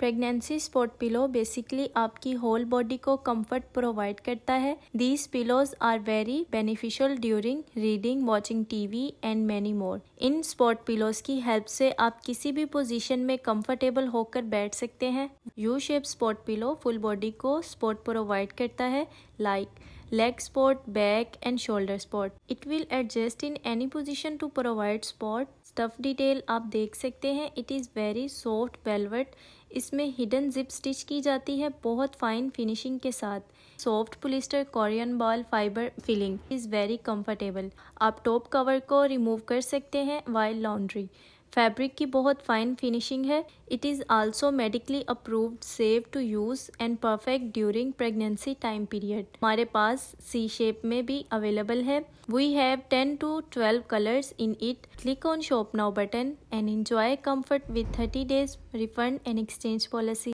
Pregnancy support pillow basically आपकी whole body को comfort provide करता है these pillows are very beneficial during reading watching TV and many more in support pillows की help से आप किसी भी पोजीशन में कंफर्टेबल होकर बैठ सकते हैं U shape support pillow full body को स्पोर्ट प्रोवाइड करता है like like leg support, back and shoulder support. It will adjust in any position to provide support. Stuff detail आप देख सकते हैं it is very soft velvet इसमें hidden zip stitch की जाती है बहुत फाइन फिनिशिंग के साथ soft polyester Korean ball fibre filling is very comfortable आप टॉप कवर को रिमूव कर सकते हैं वाइल लॉन्ड्री फैब्रिक की बहुत फाइन फिनिशिंग है it is also medically approved safe to use and perfect during pregnancy time period हमारे पास सी शेप में भी अवेलेबल है we have ten to twelve colours in it click on shop now button and enjoy comfort with 30 days refund and exchange policy